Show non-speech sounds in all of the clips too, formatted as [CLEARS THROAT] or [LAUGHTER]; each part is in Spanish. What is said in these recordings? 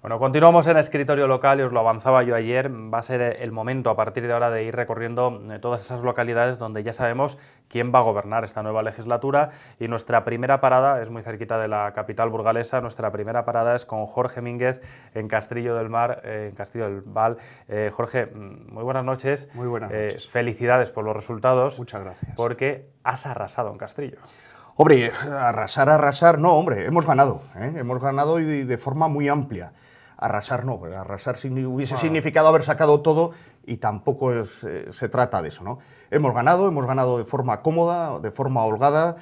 Bueno, continuamos en escritorio local y os lo avanzaba yo ayer. Va a ser el momento a partir de ahora de ir recorriendo eh, todas esas localidades donde ya sabemos quién va a gobernar esta nueva legislatura. Y nuestra primera parada es muy cerquita de la capital burgalesa. Nuestra primera parada es con Jorge Mínguez en Castillo del Mar, eh, en Castillo del Val. Eh, Jorge, mm, muy buenas noches. Muy buenas noches. felicidades por los resultados. Muchas gracias. Porque has arrasado en Castillo. Hombre, arrasar, arrasar, no, hombre, hemos ganado, hemos ganado y de forma muy amplia. Arrasar no, arrasar hubiese significado haber sacado todo y tampoco eh, se trata de eso. ¿no? Hemos ganado, hemos ganado de forma cómoda, de forma holgada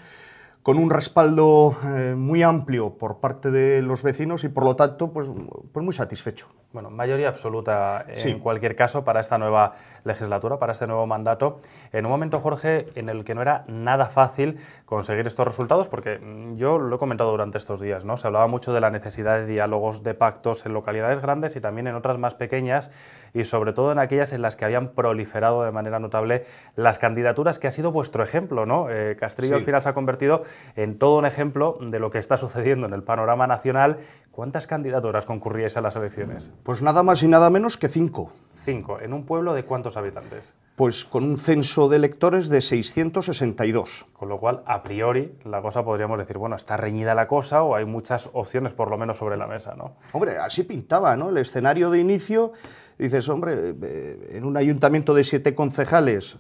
con un respaldo eh, muy amplio por parte de los vecinos y por lo tanto pues, pues muy satisfecho. Bueno, mayoría absoluta en cualquier caso para esta nueva legislatura, para este nuevo mandato. En un momento, Jorge, en el que no era nada fácil conseguir estos resultados, porque mm, yo lo he comentado durante estos días, ¿no? Se hablaba mucho de la necesidad de diálogos, de pactos en localidades grandes y también en otras más pequeñas y sobre todo en aquellas en las que habían proliferado de manera notable las candidaturas que ha sido vuestro ejemplo, ¿no? Eh, Castrillo al final se ha convertido en todo un ejemplo de lo que está sucediendo en el panorama nacional. ¿Cuántas candidaturas concurríais a las elecciones? Pues nada más y nada menos que cinco. Cinco. ¿En un pueblo de cuántos habitantes? Pues con un censo de electores de 662. Con lo cual, a priori, la cosa podríamos decir, bueno, está reñida la cosa o hay muchas opciones por lo menos sobre la mesa, ¿no? Hombre, así pintaba, ¿no? El escenario de inicio, dices, hombre, eh, en un ayuntamiento de siete concejales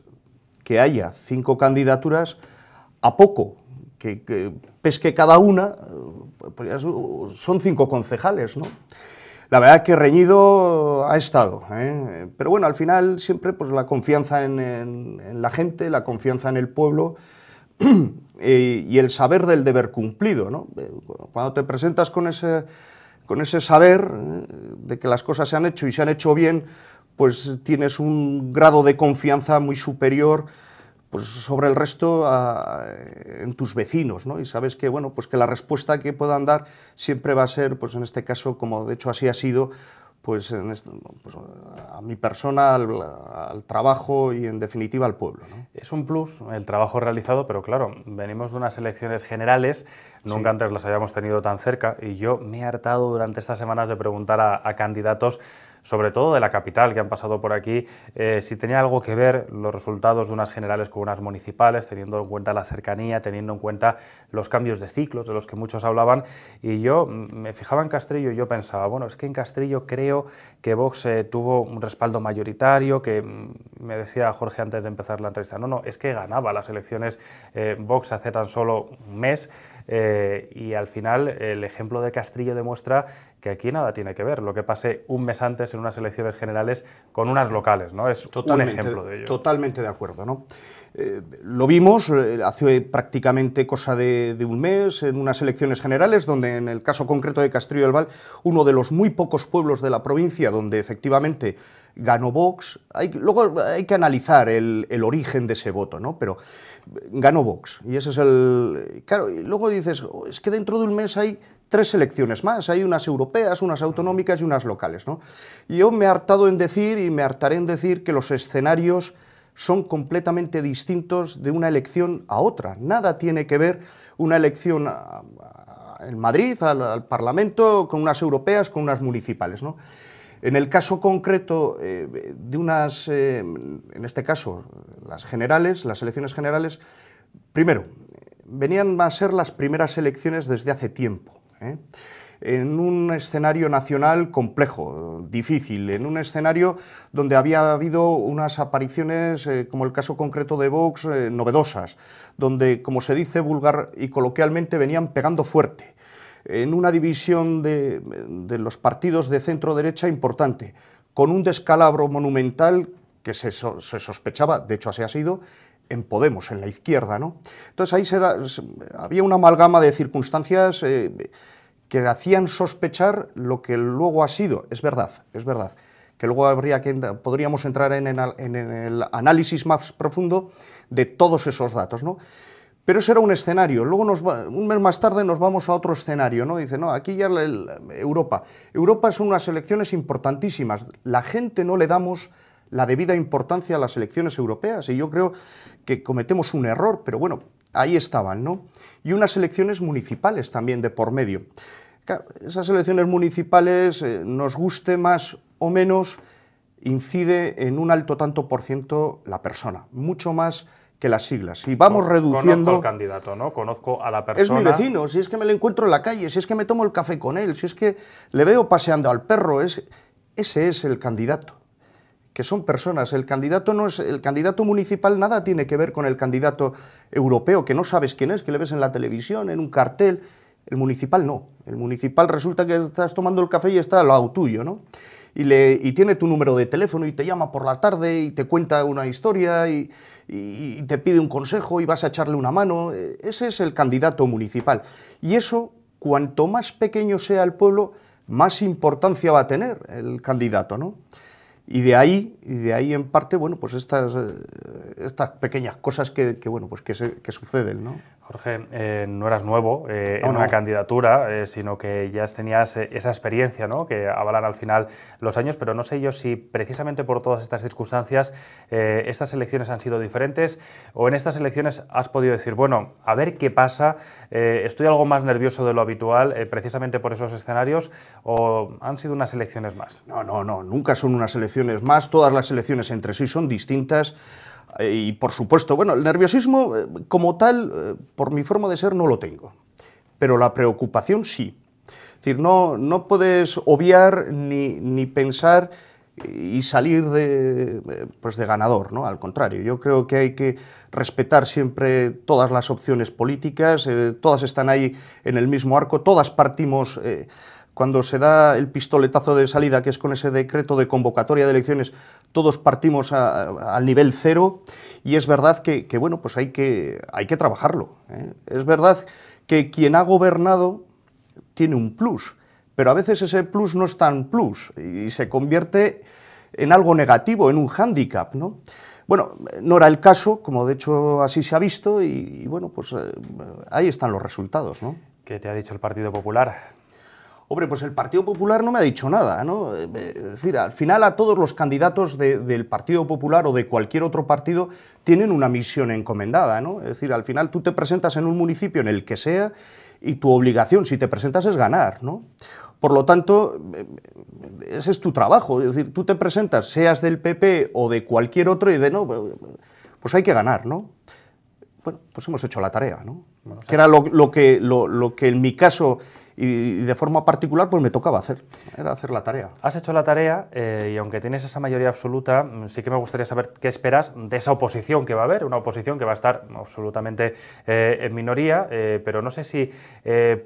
que haya cinco candidaturas, a poco que, pesque cada una, son cinco concejales, ¿no? La verdad que reñido ha estado, ¿eh? pero bueno, al final siempre pues, la confianza en, la gente, la confianza en el pueblo [CLEARS THROAT] eh, y el saber del deber cumplido. Eh, cuando te presentas con ese, con ese saber de que las cosas se han hecho y se han hecho bien, pues tienes un grado de confianza muy superior pues sobre el resto ah, en tus vecinos, ¿no? Y sabes que, bueno, pues que la respuesta que puedan dar siempre va a ser, pues en este caso, como de hecho así ha sido, pues, en pues, a mi persona, al, trabajo y en definitiva al pueblo. Es un plus el trabajo realizado, pero claro, venimos de unas elecciones generales, nunca antes las habíamos tenido tan cerca y yo me he hartado durante estas semanas de preguntar a candidatos sobre todo de la capital que han pasado por aquí, eh, si tenía algo que ver los resultados de unas generales con unas municipales, teniendo en cuenta la cercanía, teniendo en cuenta los cambios de ciclos de los que muchos hablaban. Y yo mm, me fijaba en Castrillo y yo pensaba, bueno, es que en Castrillo creo que Vox eh, tuvo un respaldo mayoritario, que mm, me decía Jorge antes de empezar la entrevista, no, no, es que ganaba las elecciones eh, Vox hace tan solo un mes. Eh, y al final el ejemplo de Castrillo demuestra que aquí nada tiene que ver lo que pase un mes antes en unas elecciones generales con unas locales, ¿no? Es un ejemplo de ello. Totalmente de acuerdo, ¿no? Eh, lo vimos eh, hace prácticamente cosa de, un mes en unas elecciones generales, donde en el caso concreto de Castrillo del Val, uno de los muy pocos pueblos de la provincia donde efectivamente ganó Vox. luego hay que analizar el, origen de ese voto, ¿no? Pero eh, ganó Vox. Y ese es el. Claro, y luego dices, oh, es que dentro de un mes hay tres elecciones más. Hay unas europeas, unas autonómicas y unas locales, ¿no? Yo me he hartado en decir y me hartaré en decir que los escenarios son completamente distintos de una elección a otra. Nada tiene que ver una elección en Madrid, al, Parlamento, con unas europeas, con unas municipales. En el caso concreto eh, de unas, eh, en este caso, las generales, las elecciones generales, primero, venían a ser las primeras elecciones desde hace tiempo. ¿eh? en un escenario nacional complejo, difícil, en un escenario donde había habido unas apariciones, eh, como el caso concreto de Vox, eh, novedosas, donde, como se dice vulgar y coloquialmente, venían pegando fuerte, en una división de, los partidos de centro-derecha importante, con un descalabro monumental que se, sospechaba, de hecho así ha sido, en Podemos, en la izquierda, ¿no? Entonces ahí había una amalgama de circunstancias eh, que hacían sospechar lo que luego ha sido. Es verdad, es verdad que luego habría que, podríamos entrar en, el análisis más profundo de todos esos datos, ¿no? Pero eso era un escenario. Luego, un mes más tarde, nos vamos a otro escenario, ¿no? Dice, no, aquí ya Europa. Europa son unas elecciones importantísimas. La gente no le damos la debida importancia a las elecciones europeas y yo creo que cometemos un error, pero bueno, ahí estaban, ¿no? Y unas elecciones municipales también de por medio. Esas elecciones municipales, eh, nos guste más o menos, incide en un alto tanto por ciento la persona, mucho más que las siglas. Y vamos reduciendo... Conozco al candidato, ¿no? Conozco a la persona... Es mi vecino, si es que me lo encuentro en la calle, si es que me tomo el café con él, si es que le veo paseando al perro, ese es el candidato que son personas. El candidato, no es, el candidato municipal nada tiene que ver con el candidato europeo, que no sabes quién es, que le ves en la televisión, en un cartel. El municipal no. El municipal resulta que estás tomando el café y está al lado tuyo, ¿no? Y, le, tiene tu número de teléfono y te llama por la tarde y te cuenta una historia y, te pide un consejo y vas a echarle una mano. E, ese es el candidato municipal. Y eso, cuanto más pequeño sea el pueblo, más importancia va a tener el candidato, ¿no? Y de ahí, y de ahí en parte, bueno, pues estas, eh, estas pequeñas cosas que, que bueno, pues que, se, que suceden, ¿no? Jorge, eh, no eras nuevo eh, en una candidatura, eh, sino que ya tenías esa experiencia ¿no? que avalan al final los años, pero no sé yo si precisamente por todas estas circunstancias estas elecciones han sido diferentes o en estas elecciones has podido decir, bueno, a ver qué pasa, estoy algo más nervioso de lo habitual precisamente por esos escenarios o han sido unas elecciones más. No, no, no, nunca son unas elecciones más, todas las elecciones entre sí son distintas eh, y por supuesto, bueno, el nerviosismo eh, como tal, eh, por mi forma de ser, no lo tengo, pero la preocupación sí. Es decir, no, no puedes obviar ni, pensar y salir de, pues de ganador, ¿no? Al contrario, yo creo que hay que respetar siempre todas las opciones políticas, todas están ahí en el mismo arco, todas partimos cuando se da el pistoletazo de salida, que es con ese decreto de convocatoria de elecciones, todos partimos al nivel cero y es verdad que, bueno, pues hay que, hay que trabajarlo. ¿eh? Es verdad que quien ha gobernado tiene un plus, pero a veces ese plus no es tan plus y, se convierte en algo negativo, en un hándicap, ¿no? Bueno, no era el caso, como de hecho así se ha visto, y, bueno, pues eh, ahí están los resultados, ¿no? ¿Qué te ha dicho el Partido Popular? Hombre, pues el Partido Popular no me ha dicho nada, ¿no? Es decir, al final a todos los candidatos del Partido Popular o de cualquier otro partido tienen una misión encomendada, ¿no? Es decir, al final tú te presentas en un municipio en el que sea y tu obligación si te presentas es ganar, ¿no? Por lo tanto, ese es tu trabajo, es decir, tú te presentas, seas del PP o de cualquier otro y de no, pues, pues hay que ganar, ¿no? Bueno, pues hemos hecho la tarea, ¿no? que era lo, que, lo que en mi caso y de forma particular pues me tocaba hacer, era hacer la tarea. Has hecho la tarea eh, y aunque tienes esa mayoría absoluta, sí que me gustaría saber qué esperas de esa oposición que va a haber, una oposición que va a estar absolutamente eh, en minoría, eh, pero no sé si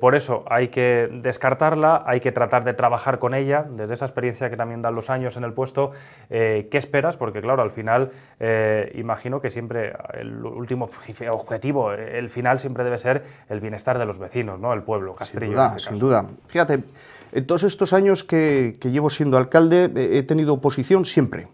por eso hay que descartarla, hay que tratar de trabajar con ella, desde esa experiencia que también dan los años en el puesto, ¿qué esperas? Porque claro, al final imagino que siempre el último [LAUGHS] objetivo, el final siempre debe ser el bienestar de los vecinos, ¿no? El pueblo, Castrillo sin duda. Fíjate, en todos estos años que, que llevo siendo alcalde eh, he tenido oposición siempre.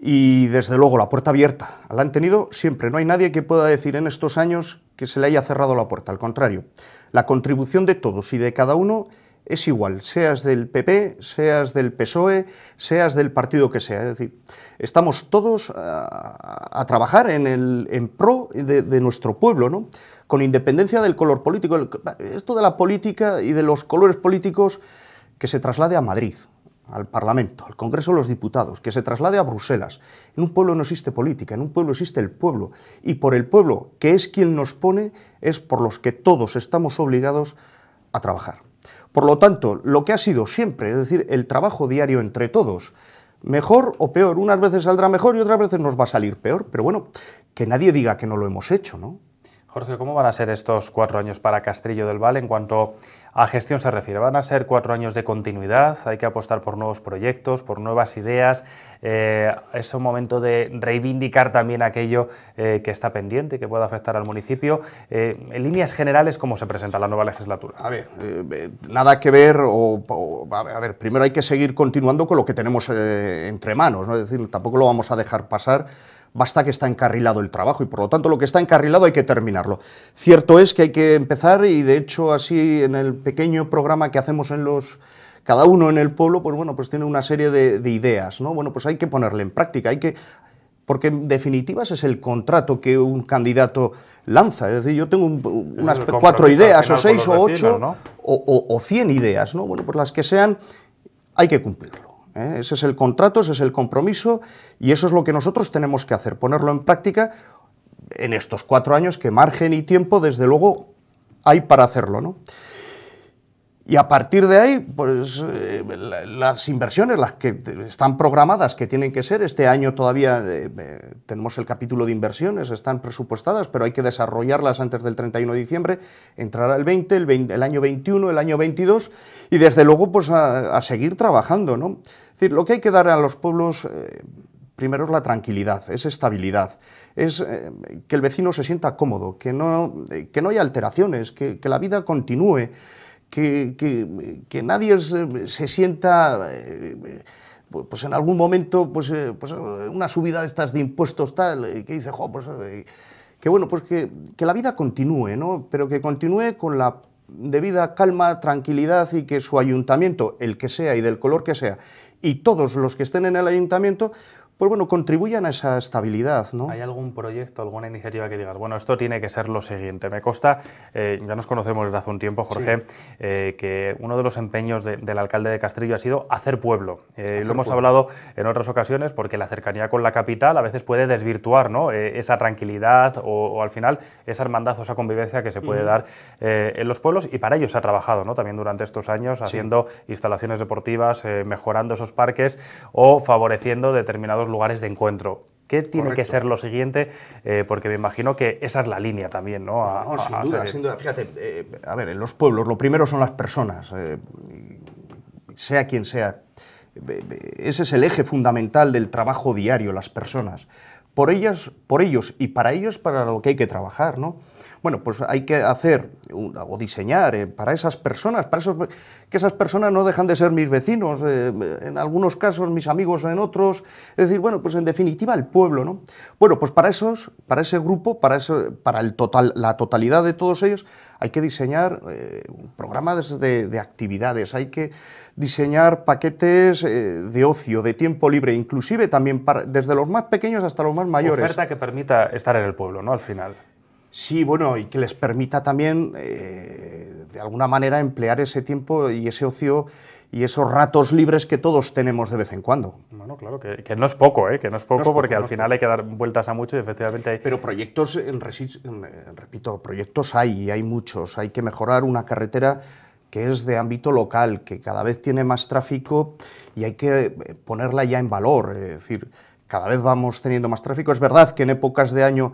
Y desde luego la puerta abierta. La han tenido siempre. No hay nadie que pueda decir en estos años que se le haya cerrado la puerta. Al contrario, la contribución de todos y de cada uno es igual, seas del PP, seas del PSOE, seas del partido que sea. Es decir, estamos todos a, trabajar en, el, pro de, nuestro pueblo, ¿no? con independencia del color político. esto de la política y de los colores políticos que se traslade a Madrid al Parlamento, al Congreso de los Diputados, que se traslade a Bruselas. En un pueblo no existe política, en un pueblo existe el pueblo. Y por el pueblo, que es quien nos pone, es por los que todos estamos obligados a trabajar. Por lo tanto, lo que ha sido siempre, es decir, el trabajo diario entre todos, mejor o peor, unas veces saldrá mejor y otras veces nos va a salir peor, pero bueno, que nadie diga que no lo hemos hecho, ¿no? Jorge, ¿cómo van a ser estos cuatro años para Castrillo del Val en cuanto a gestión se refiere? ¿Van a ser cuatro años de continuidad? ¿Hay que apostar por nuevos proyectos, por nuevas ideas? Eh, ¿Es un momento de reivindicar también aquello eh, que está pendiente, y que pueda afectar al municipio? Eh, en líneas generales, ¿cómo se presenta la nueva legislatura? A ver, nada que ver, o, a ver, primero hay que seguir continuando con lo que tenemos entre manos, ¿no? es decir, tampoco lo vamos a dejar pasar basta que está encarrilado el trabajo y por lo tanto lo que está encarrilado hay que terminarlo. Cierto es que hay que empezar y de hecho así en el pequeño programa que hacemos en los cada uno en el pueblo, pues bueno, pues tiene una serie de, ideas, ¿no? Bueno, pues hay que ponerle en práctica, hay que porque en definitiva ese es el contrato que un candidato lanza. Es decir, yo tengo unas cuatro ideas, o seis, o ocho, o, o cien ideas, ¿no? Bueno, pues las que sean, hay que cumplirlo. ¿eh? Ese es el contrato, ese es el compromiso y eso es lo que nosotros tenemos que hacer, ponerlo en práctica en estos cuatro años que margen y tiempo, desde luego, hay para hacerlo. Y a partir de ahí, pues eh, las inversiones, las que están programadas, que tienen que ser, este año todavía eh, eh, tenemos el capítulo de inversiones, están presupuestadas, pero hay que desarrollarlas antes del 31 de diciembre, entrará el 20, el, año 21, el año 22, y desde luego pues a, seguir trabajando. ¿no? decir, lo que hay que dar a los pueblos... primero es la tranquilidad, es estabilidad, es que el vecino se sienta cómodo, que no, que no haya alteraciones, que, que la vida continúe que, nadie se, sienta... Eh, pues, pues en algún momento, pues, eh, pues, una subida de estas de impuestos tal, eh, que dice, pues, que bueno, pues que, que, la vida continúe, ¿no? Pero que continúe con la debida calma, tranquilidad y que su ayuntamiento, el que sea y del color que sea, y todos los que estén en el ayuntamiento, pues bueno, contribuyan a esa estabilidad. ¿no? ¿Hay algún proyecto, alguna iniciativa que digas, bueno, esto tiene que ser lo siguiente? Me consta, eh, ya nos conocemos desde hace un tiempo, Jorge, eh, que uno de los empeños del alcalde de Castrillo ha sido hacer pueblo. Eh, lo hemos hablado en otras ocasiones porque la cercanía con la capital a veces puede desvirtuar ¿no? esa tranquilidad o, al final esa hermandad o esa convivencia que se puede dar en los pueblos y para ello se ha trabajado ¿no? también durante estos años haciendo instalaciones deportivas, mejorando esos parques o favoreciendo determinados lugares de encuentro. ¿Qué tiene que ser lo siguiente? Eh, porque me imagino que esa es la línea también, ¿no? sin duda, sin duda. Fíjate, eh, a ver, en los pueblos lo primero son las personas, eh, sea quien sea. Ese es el eje fundamental del trabajo diario, las personas. Por ellas, por ellos y para ellos, para lo que hay que trabajar, ¿no? Bueno, pues hay que hacer o diseñar eh, para esas personas, para esos, que esas personas no dejan de ser mis vecinos, eh, en algunos casos mis amigos en otros, es decir, bueno, pues en definitiva el pueblo, ¿no? Bueno, pues para esos, para ese grupo, para, para el total, la totalidad de todos ellos, hay que diseñar eh, un programas de, actividades, hay que diseñar paquetes de ocio, de tiempo libre, inclusive también desde los más pequeños hasta los más mayores. Oferta que permita estar en el pueblo, ¿no? Al final. Sí, bueno, y que les permita también, eh, de alguna manera, emplear ese tiempo y ese ocio y esos ratos libres que todos tenemos de vez en cuando. Bueno, claro, que, no es poco, ¿eh? que no es poco, porque al final hay que dar vueltas a mucho y efectivamente hay... Pero proyectos, en eh, repito, proyectos hay y hay muchos. Hay que mejorar una carretera que es de ámbito local, que cada vez tiene más tráfico y hay que eh, ponerla ya en valor. Es decir, cada vez vamos teniendo más tráfico. Es verdad que en épocas de año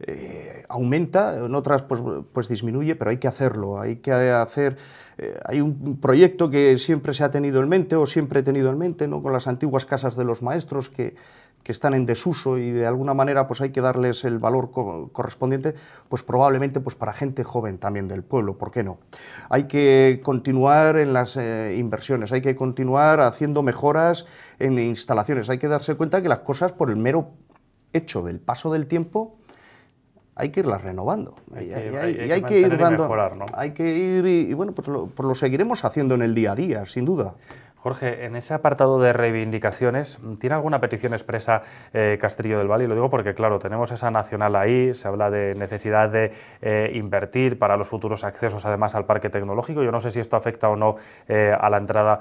eh, aumenta, en otras pues, pues, disminuye, pero hay que hacerlo, hay que hacer, eh, hay un proyecto que siempre se ha tenido en mente o siempre he tenido en mente, ¿no? con las antiguas casas de los maestros que, están en desuso y de alguna manera pues hay que darles el valor correspondiente, pues probablemente pues para gente joven también del pueblo, ¿por qué no? Hay que continuar en las eh, inversiones, hay que continuar haciendo mejoras en instalaciones, hay que darse cuenta que las cosas por el mero hecho del paso del tiempo, hay que irlas renovando. y hay, que, ir dando. Hay que ir y, bueno, pues lo, pues lo, seguiremos haciendo en el día a día, sin duda. Jorge, en ese apartado de reivindicaciones, ¿tiene alguna petición expresa eh, Castillo del Valle? lo digo porque, claro, tenemos esa nacional ahí, se habla de necesidad de eh, invertir para los futuros accesos, además, al parque tecnológico. Yo no sé si esto afecta o no eh, a la entrada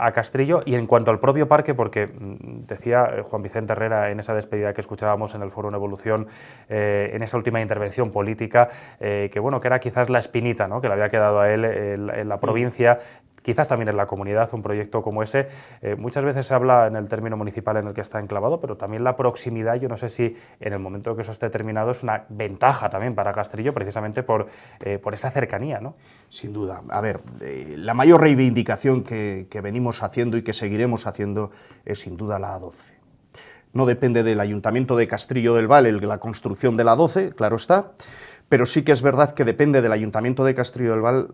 a Castrillo. Y en cuanto al propio parque, porque mm, decía Juan Vicente Herrera en esa despedida que escuchábamos en el Foro en Evolución, en esa última intervención política, que, bueno, que era quizás la espinita ¿no? que le había quedado a él en la provincia quizás también en la comunidad, un proyecto como ese. Eh, muchas veces se habla en el término municipal en el que está enclavado, pero también la proximidad, yo no sé si en el momento que eso esté terminado es una ventaja también para Castrillo, precisamente por, eh, por esa cercanía. ¿no? Sin duda. A ver, eh, la mayor reivindicación que, venimos haciendo y que seguiremos haciendo es sin duda la A12 no depende del Ayuntamiento de Castrillo del Val la construcción de la 12, claro está, pero sí que es verdad que depende del Ayuntamiento de Castrillo del Val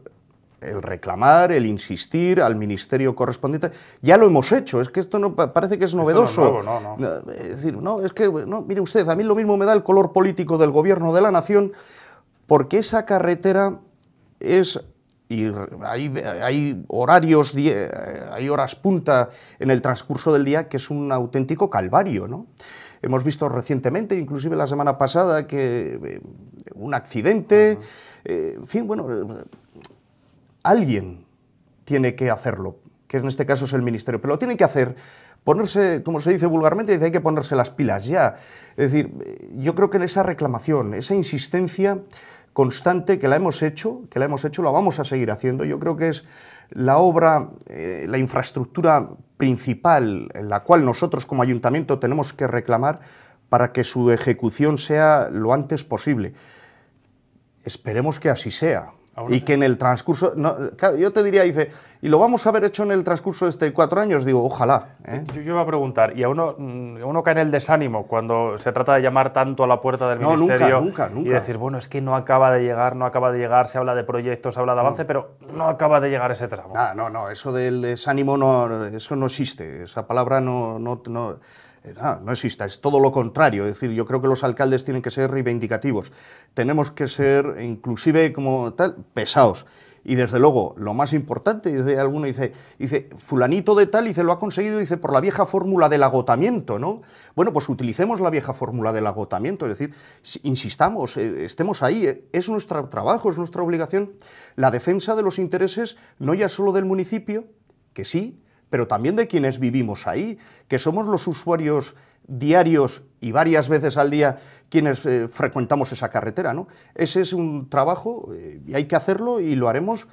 el reclamar, el insistir al ministerio correspondiente. Ya lo hemos hecho, es que esto no parece que es novedoso. No es, no, no. Eh, decir, no, es que, mire usted, a mí lo mismo me da el color político del gobierno de la nación, porque esa carretera es y hay, horarios, eh, hay horas punta en el transcurso del día que es un auténtico calvario, ¿no? Hemos visto recientemente, inclusive la semana pasada, que eh, un accidente, en fin, bueno, alguien tiene que hacerlo, que en este caso es el ministerio, pero lo tiene que hacer ponerse, como se dice vulgarmente, dice hay que ponerse las pilas ya. Es decir, yo creo que en esa reclamación, esa insistencia constante que la hemos hecho, que la hemos hecho, la vamos a seguir haciendo. Yo creo que es la obra, eh, la infraestructura principal en la cual nosotros como ayuntamiento tenemos que reclamar para que su ejecución sea lo antes posible. Esperemos que así sea y que en el transcurso, yo te diría, dice, y lo vamos a haber hecho en el transcurso de este cuatro años, digo, ojalá. ¿eh? Yo, iba a preguntar, y a uno, mm, uno cae en el desánimo cuando se trata de llamar tanto a la puerta del ministerio y decir, bueno, es que no acaba de llegar, no acaba de llegar, se habla de proyectos, se habla de avance, pero no acaba de llegar ese tramo. No, ah, no, no, eso del desánimo no, eso no existe, esa palabra no eh, no, exista, es todo lo contrario. Es decir, yo creo que los alcaldes tienen que ser reivindicativos. Tenemos que ser, inclusive como tal, pesados. Y desde luego, lo más importante, dice alguno, dice, dice, fulanito de tal, dice, lo ha conseguido, dice, por la vieja fórmula del agotamiento, ¿no? Bueno, pues utilicemos la vieja fórmula del agotamiento, es decir, insistamos, eh, estemos ahí, eh, es nuestro trabajo, es nuestra obligación, la defensa de los intereses, no ya solo del municipio, que sí, pero también de quienes vivimos ahí, que somos los usuarios diarios y varias veces al día quienes eh, frecuentamos esa carretera. ¿no? Ese es un trabajo eh, y hay que hacerlo y lo haremos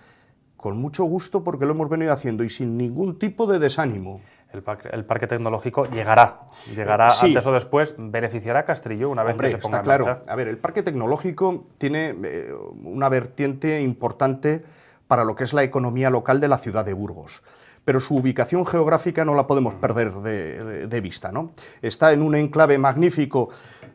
con mucho gusto porque lo hemos venido haciendo y sin ningún tipo de desánimo. El parque, tecnológico llegará, llegará antes o después, beneficiará a Castrillo una vez que se ponga en claro. Marcha. A ver, el parque tecnológico tiene eh, una vertiente importante para lo que es la economía local de la ciudad de Burgos pero su ubicación geográfica no la podemos mm. perder de, vista. ¿no? Está en un enclave magnífico,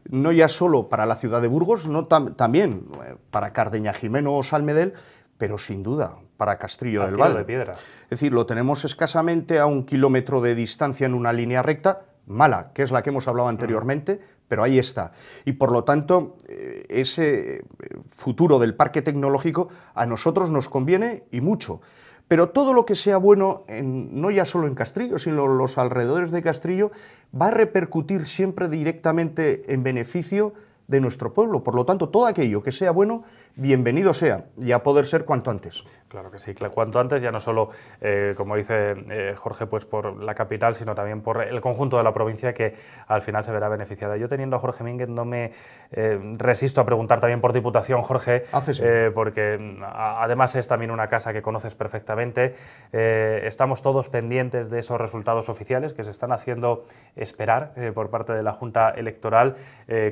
no ya solo para la ciudad de Burgos, no también eh, para Cardeña Jimeno o Salmedel, pero sin duda para Castrillo del Valle. De es decir, lo tenemos escasamente a un kilómetro de distancia en una línea recta, mala, que es la que hemos hablado mm. anteriormente, pero ahí está. Y por lo tanto, eh, ese eh, futuro del parque tecnológico a nosotros nos conviene y mucho. Pero todo lo que sea bueno, no ya solo en Castrillo, sino los alrededores de Castrillo, va a repercutir siempre directamente en beneficio de nuestro pueblo. Por lo tanto, todo aquello que sea bueno, bienvenido sea, y a poder ser cuanto antes. Claro que sí, cuanto antes, ya no solo, eh, como dice eh, Jorge, pues por la capital, sino también por el conjunto de la provincia que al final se verá beneficiada. Yo teniendo a Jorge Mínguez no me eh, resisto a preguntar también por Diputación, Jorge, porque además es también una casa que conoces perfectamente. estamos todos pendientes de esos resultados oficiales que se están haciendo esperar por parte de la Junta Electoral.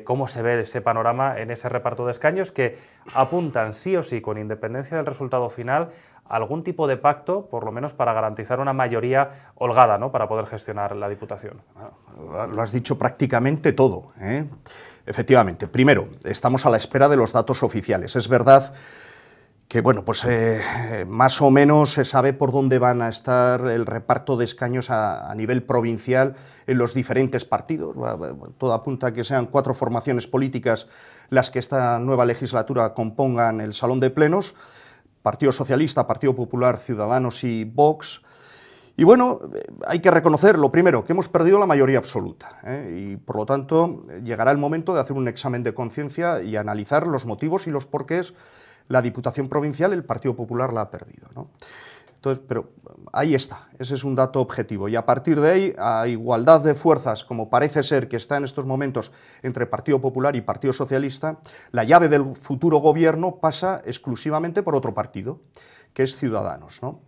¿Cómo se ve ese panorama en ese reparto de escaños que apuntan sí o sí, con independencia del resultado final, algún tipo de pacto, por lo menos para garantizar una mayoría holgada ¿no? para poder gestionar la Diputación. Ah, lo has dicho prácticamente todo. ¿eh? Efectivamente, primero, estamos a la espera de los datos oficiales. Es verdad que bueno, pues eh, más o menos se sabe por dónde van a estar el reparto de escaños a, nivel provincial en los diferentes partidos. Todo apunta a que sean cuatro formaciones políticas las que esta nueva legislatura compongan el Salón de Plenos, Partido Socialista, Partido Popular, Ciudadanos y Vox. Y bueno, eh, hay que reconocer, lo primero, que hemos perdido la mayoría absoluta ¿eh? y por lo tanto llegará el momento de hacer un examen de conciencia y analizar los motivos y los porqués la Diputación Provincial el Partido Popular la ha perdido. ¿no? Entonces, pero ahí está, ese es un dato objetivo. Y a partir de ahí, a igualdad de fuerzas, como parece ser que está en estos momentos entre Partido Popular y Partido Socialista, la llave del futuro gobierno pasa exclusivamente por otro partido, que es Ciudadanos. ¿no?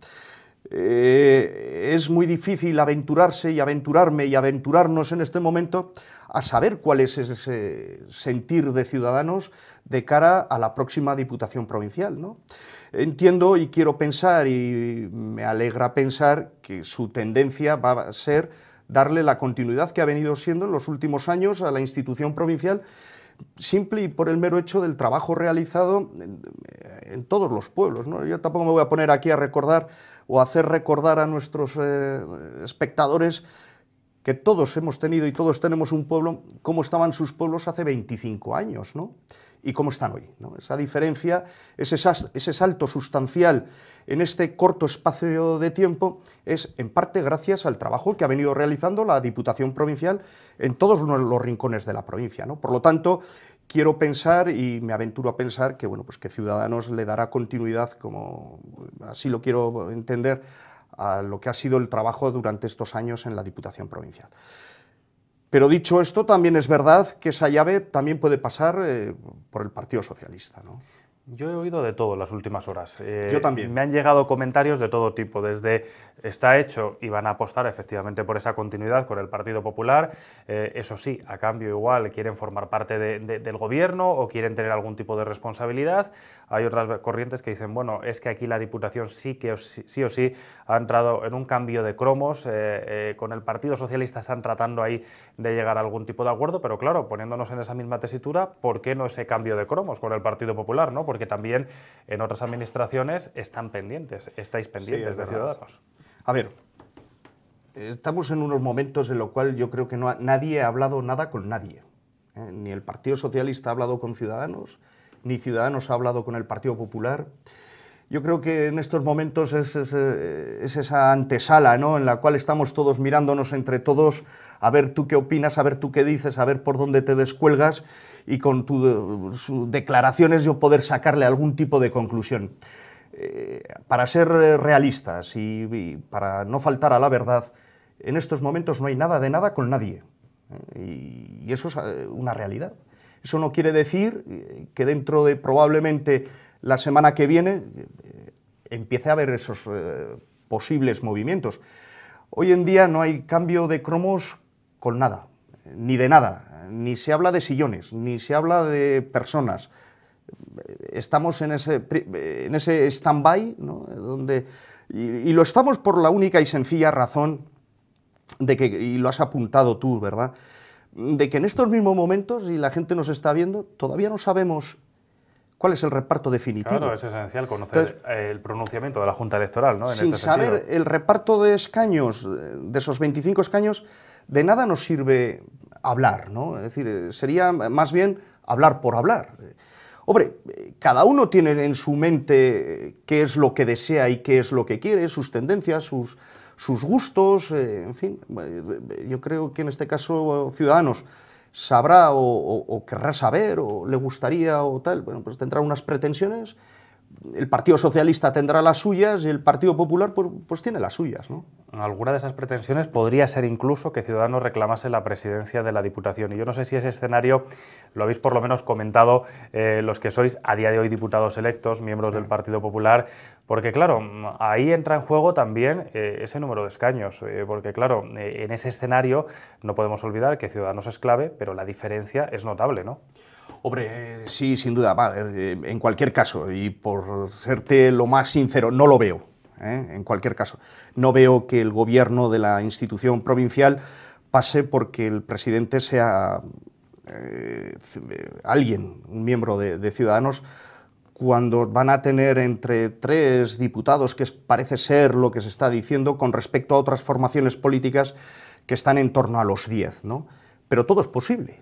Eh, es muy difícil aventurarse y aventurarme y aventurarnos en este momento a saber cuál es ese sentir de ciudadanos de cara a la próxima Diputación Provincial. ¿no? Entiendo y quiero pensar y me alegra pensar que su tendencia va a ser darle la continuidad que ha venido siendo en los últimos años a la institución provincial simple y por el mero hecho del trabajo realizado en, todos los pueblos. Yo tampoco me voy a poner aquí a recordar o hacer recordar a nuestros eh, espectadores que todos hemos tenido y todos tenemos un pueblo, cómo estaban sus pueblos hace 25 años, ¿no? Y cómo están hoy. ¿no? Esa diferencia, ese, ese salto sustancial en este corto espacio de tiempo es en parte gracias al trabajo que ha venido realizando la Diputación Provincial en todos los rincones de la provincia. ¿no? Por lo tanto, quiero pensar y me aventuro a pensar que, bueno, pues que Ciudadanos le dará continuidad, como así lo quiero entender, a lo que ha sido el trabajo durante estos años en la Diputación Provincial. Pero dicho esto, también es verdad que esa llave también puede pasar eh, por el Partido Socialista. Yo he oído de todo las últimas horas. Eh, Yo también. Me han llegado comentarios de todo tipo, desde está hecho y van a apostar efectivamente por esa continuidad con el Partido Popular. Eh, eso sí, a cambio igual quieren formar parte del gobierno o quieren tener algún tipo de responsabilidad. Hay otras corrientes que dicen, bueno, es que aquí la Diputación sí que sí o sí ha entrado en un cambio de cromos. Eh, con el Partido Socialista están tratando ahí de llegar a algún tipo de acuerdo, pero claro, poniéndonos en esa misma tesitura, ¿por qué no ese cambio de cromos con el Partido Popular? ¿no? porque también en otras administraciones están pendientes, estáis pendientes de ciudadanos. A ver, estamos en unos momentos en los cuales yo creo que no nadie ha hablado nada con nadie. ¿eh? Ni el Partido Socialista ha hablado con Ciudadanos, ni Ciudadanos ha hablado con el Partido Popular yo creo que en estos momentos eh, es, esa antesala ¿no? en la cual estamos todos mirándonos entre todos a ver tú qué opinas, a ver tú qué dices, a ver por dónde te descuelgas y con tus declaraciones yo poder sacarle algún tipo de conclusión. Eh, para ser eh, realistas y, para no faltar a la verdad, en estos momentos no hay nada de nada con nadie. y eso es una realidad. Eso no quiere decir que dentro de probablemente la semana que viene eh, eh, empiece a haber esos eh, posibles movimientos. Hoy en día no hay cambio de cromos con nada, ni de nada, ni se habla de sillones, ni se habla de personas. Estamos en ese, en ese stand-by, Donde, y, lo estamos por la única y sencilla razón de que, y lo has apuntado tú, ¿verdad? De que en estos mismos momentos, y la gente nos está viendo, todavía no sabemos cuál es el reparto definitivo. Claro, es esencial conocer el pronunciamiento de la Junta Electoral, ¿no? sin saber el reparto de escaños, de esos 25 escaños, de nada nos sirve hablar, ¿no? Es decir, eh, sería más bien hablar por hablar. Hombre, cada uno tiene en su mente qué es lo que desea y qué es lo que quiere, sus tendencias, sus, sus gustos, eh, en fin, yo creo que en este caso, ciudadanos, sabrá o, querrá saber o le gustaría o tal, bueno, pues tendrá unas pretensiones el Partido Socialista tendrá las suyas y el Partido Popular pues, pues, tiene las suyas. ¿no? Alguna de esas pretensiones podría ser incluso que Ciudadanos reclamase la presidencia de la Diputación. Y yo no sé si ese escenario lo habéis por lo menos comentado eh, los que sois a día de hoy diputados electos, miembros del Partido Popular, porque claro, ahí entra en juego también eh, ese número de escaños, eh, porque claro, en ese escenario no podemos olvidar que Ciudadanos es clave, pero la diferencia es notable, ¿no? Hombre, sí, sin duda. Eh, en cualquier caso, y por serte lo más sincero, no lo veo. ¿eh? En cualquier caso, no veo que el gobierno de la institución provincial pase porque el presidente sea eh, alguien, un miembro de, Ciudadanos, cuando van a tener entre tres diputados, que parece ser lo que se está diciendo, con respecto a otras formaciones políticas que están en torno a los diez. ¿no? Pero todo es posible.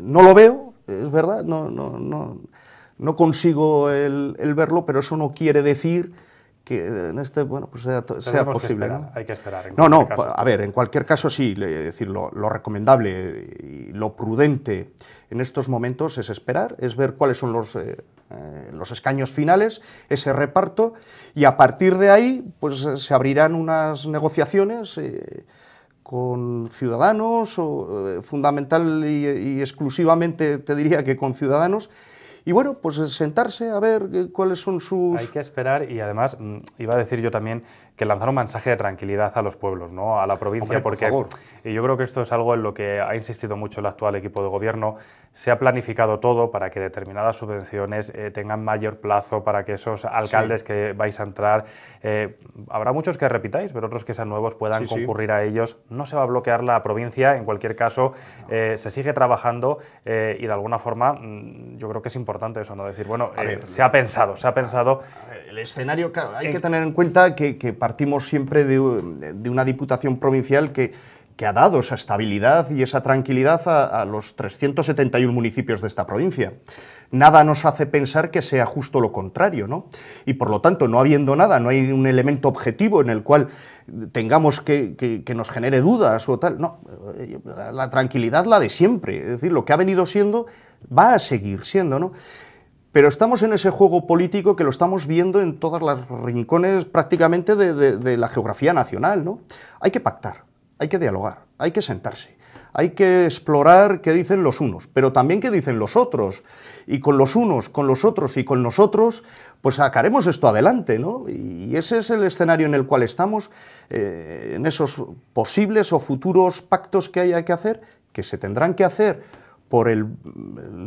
No lo veo, es verdad, no, no, no, no consigo el, verlo, pero eso no quiere decir que en este bueno pues sea, posible. ¿no? Hay que esperar. no, no, a ver, en cualquier caso sí, lo, recomendable y lo prudente en estos momentos es esperar, es ver cuáles son los, eh, eh, los escaños finales, ese reparto, y a partir de ahí pues eh, se abrirán unas negociaciones con ciudadanos, o, eh, fundamental y, exclusivamente te diría que con ciudadanos. Y bueno, pues sentarse a ver cuáles son sus... Hay que esperar y además, mm, iba a decir yo también que lanzar un mensaje de tranquilidad a los pueblos, ¿no? a la provincia, Hombre, porque Y yo creo que esto es algo en lo que ha insistido mucho el actual equipo de gobierno. Se ha planificado todo para que determinadas subvenciones eh, tengan mayor plazo, para que esos alcaldes que vais a entrar, eh, habrá muchos que repitáis, pero otros que sean nuevos puedan concurrir a ellos. No se va a bloquear la provincia, en cualquier caso, eh, se sigue trabajando y de alguna forma mm, yo creo que es importante eso, no decir, bueno, se ha pensado, se ha pensado. El escenario, claro, hay que tener en cuenta que partimos siempre de, una diputación provincial que, que ha dado esa estabilidad y esa tranquilidad a, los 371 municipios de esta provincia. Nada nos hace pensar que sea justo lo contrario, ¿no? Y por lo tanto, no habiendo nada, no hay un elemento objetivo en el cual tengamos que, que, que nos genere dudas o tal. No, la tranquilidad la de siempre. Es decir, lo que ha venido siendo va a seguir siendo, ¿no? Pero estamos en ese juego político que lo estamos viendo en todos los rincones prácticamente de, la geografía nacional, ¿no? Hay que pactar, hay que dialogar, hay que sentarse, hay que explorar qué dicen los unos, pero también qué dicen los otros. Y con los unos, con los otros y con nosotros, pues sacaremos esto adelante, ¿no? Y ese es el escenario en el cual estamos, eh, en esos posibles o futuros pactos que haya que hacer, que se tendrán que hacer por el,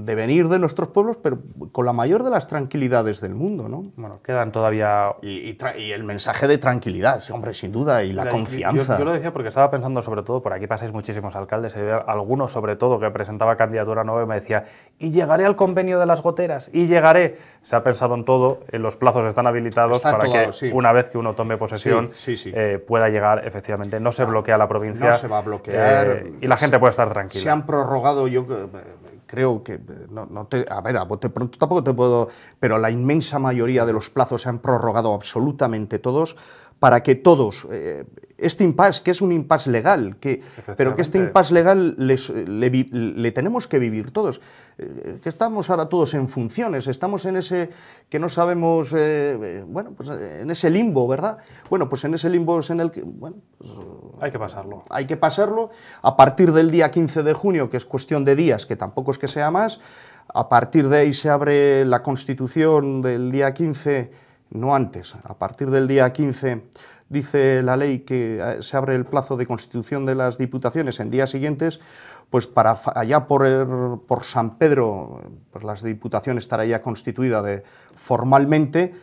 devenir de nuestros pueblos, pero con la mayor de las tranquilidades del mundo, ¿no? Bueno, quedan todavía... Y, el mensaje de tranquilidad, hombre, sin duda, y la, confianza. Yo, lo decía porque estaba pensando sobre todo, por aquí pasáis muchísimos alcaldes, algunos sobre todo que presentaba candidatura nueva y me decía, y llegaré al convenio de las goteras, y llegaré. Se ha pensado en todo, en los plazos están habilitados para que una vez que uno tome posesión eh, pueda llegar, efectivamente, no se bloquea la provincia. No se va a bloquear. Eh, y la gente puede estar tranquila. Se han prorrogado, yo creo que, eh, no, te, a ver, a pronto tampoco te puedo, pero la inmensa mayoría de los plazos se han prorrogado absolutamente todos para que todos, eh, este impasse, que es un impasse legal, que, pero que este impasse legal le, tenemos que vivir todos, eh, que estamos ahora todos en funciones, estamos en ese, que no sabemos, eh, bueno, pues en ese limbo, ¿verdad? Bueno, pues en ese limbo es en el que, bueno... Pues, hay que pasarlo. Hay que pasarlo. A partir del día 15 de junio, que es cuestión de días, que tampoco es que sea más, a partir de ahí se abre la Constitución del día 15 no antes. A partir del día 15 dice la ley que eh, se abre el plazo de constitución de las diputaciones en días siguientes, pues para allá por, San Pedro, pues las diputaciones estará ya constituida de, formalmente,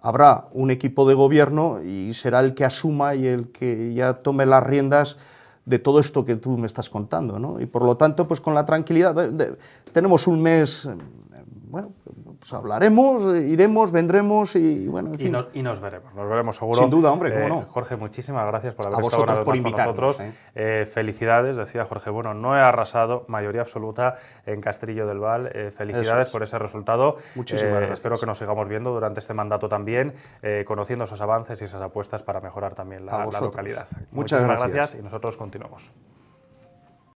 habrá un equipo de gobierno y será el que asuma y el que ya tome las riendas de todo esto que tú me estás contando, Y por lo tanto, pues con la tranquilidad, tenemos un mes bueno, pues hablaremos, iremos, vendremos y bueno, y, nos, veremos, nos veremos seguro. Sin duda, hombre, cómo eh, no. Jorge, muchísimas gracias por haber estado por con nosotros. ¿eh? Eh, felicidades, decía Jorge, bueno, no he arrasado, mayoría absoluta en Castrillo del Val. felicidades por ese resultado. Muchísimas gracias. Espero que nos sigamos viendo durante este mandato también, conociendo esos avances y esas apuestas para mejorar también la, localidad. Muchas gracias. gracias y nosotros continuamos.